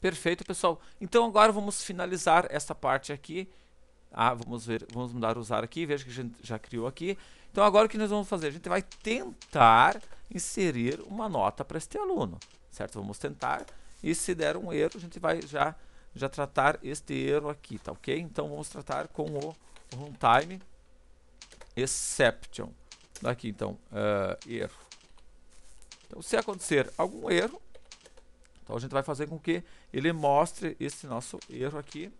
Perfeito, pessoal. Então agora vamos finalizar essa parte aqui. Ah, vamos ver, vamos mudar usar aqui, veja que a gente já criou aqui. Então agora o que nós vamos fazer? A gente vai tentar inserir uma nota para este aluno, certo? Vamos tentar e se der um erro, a gente vai já já tratar este erro aqui, tá ok? Então vamos tratar com o runtime exception. Daqui então, uh, erro. Então se acontecer algum erro, então a gente vai fazer com que ele mostre esse nosso erro aqui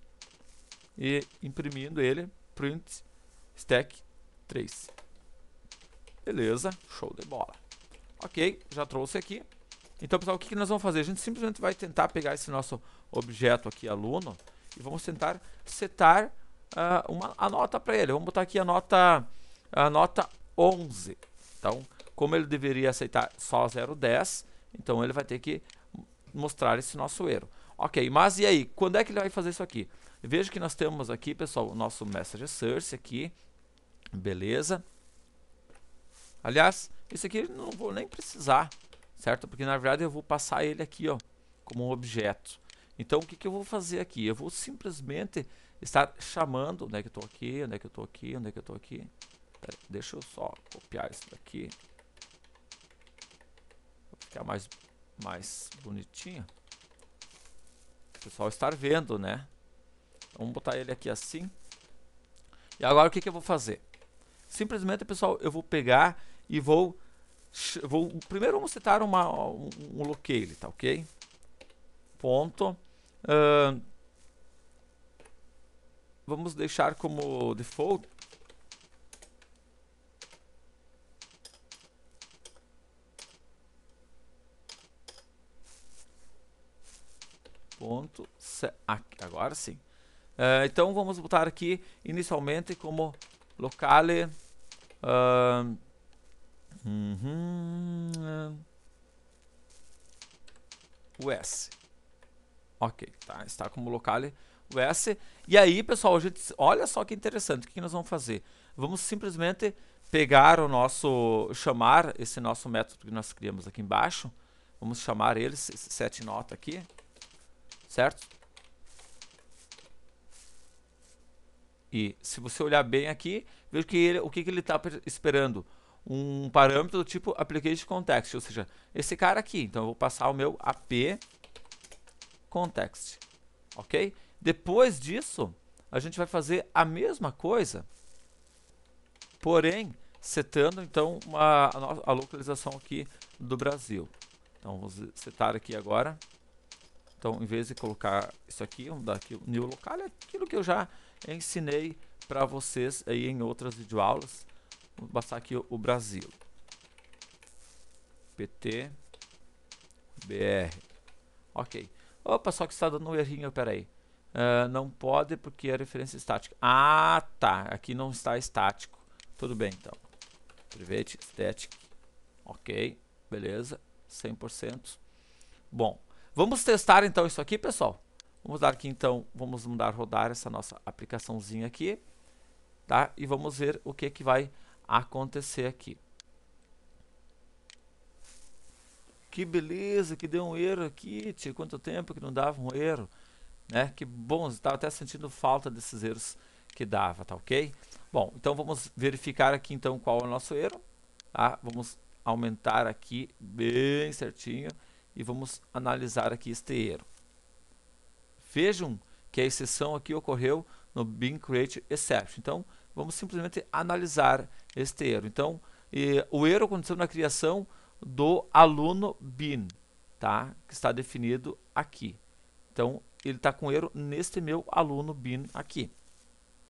e imprimindo ele print stack 3. Beleza, show de bola. Ok, já trouxe aqui. Então pessoal, o que, que nós vamos fazer? A gente simplesmente vai tentar pegar esse nosso objeto aqui, aluno, e vamos tentar setar uh, uma, a nota para ele. Vamos botar aqui a nota, a nota 11. Então, como ele deveria aceitar só 0,10, então ele vai ter que mostrar esse nosso erro. Ok, mas e aí? Quando é que ele vai fazer isso aqui? Veja que nós temos aqui, pessoal, o nosso message source aqui. Beleza. Aliás, isso aqui eu não vou nem precisar, certo? Porque na verdade eu vou passar ele aqui, ó, como um objeto. Então o que, que eu vou fazer aqui? Eu vou simplesmente estar chamando, onde é que eu estou aqui, onde é que eu estou aqui, onde é que eu estou aqui. Pera, deixa eu só copiar isso daqui. Vou ficar mais mais bonitinho. O pessoal estar vendo, né? Vamos botar ele aqui assim. E agora o que, que eu vou fazer? Simplesmente, pessoal, eu vou pegar e vou... vou primeiro vamos setar uma, um, um locale, tá ok? Ponto. Uh, vamos deixar como default Ponto aqui, agora sim. Uh, então vamos botar aqui inicialmente como locale. Uh, uhum, US. Ok, tá, está como locale US. E aí, pessoal, a gente, olha só que interessante, o que nós vamos fazer? Vamos simplesmente pegar o nosso, chamar esse nosso método que nós criamos aqui embaixo, vamos chamar ele esse set nota aqui, certo? E se você olhar bem aqui, veja que ele, o que, que ele está esperando. Um parâmetro do tipo application context, ou seja, esse cara aqui. Então eu vou passar o meu ap context, ok? Depois disso, a gente vai fazer a mesma coisa, porém, setando então uma, a, a localização aqui do Brasil. Então vamos setar aqui agora então, em vez de colocar isso aqui, vamos dar aqui o new local, é aquilo que eu já ensinei para vocês aí em outras videoaulas. Vamos passar aqui o Brasil. PT BR. Ok. Opa, só que está dando um errinho, peraí. Uh, não pode porque é referência estática. Ah, tá. Aqui não está estático. Tudo bem, então. Private static. Ok. Beleza. 100%. Bom, Vamos testar então isso aqui, pessoal. Vamos dar aqui então, vamos mudar rodar essa nossa aplicaçãozinha aqui, tá? E vamos ver o que que vai acontecer aqui. Que beleza, que deu um erro aqui, tia. Quanto tempo que não dava um erro, né? Que bom, estava até sentindo falta desses erros que dava, tá ok? Bom, então vamos verificar aqui então qual é o nosso erro, tá? Vamos aumentar aqui bem certinho e vamos analisar aqui este erro. Vejam que a exceção aqui ocorreu no bin create except Então, vamos simplesmente analisar este erro. Então, o erro aconteceu na criação do aluno bin, tá? que está definido aqui. Então, ele está com erro neste meu aluno bin aqui.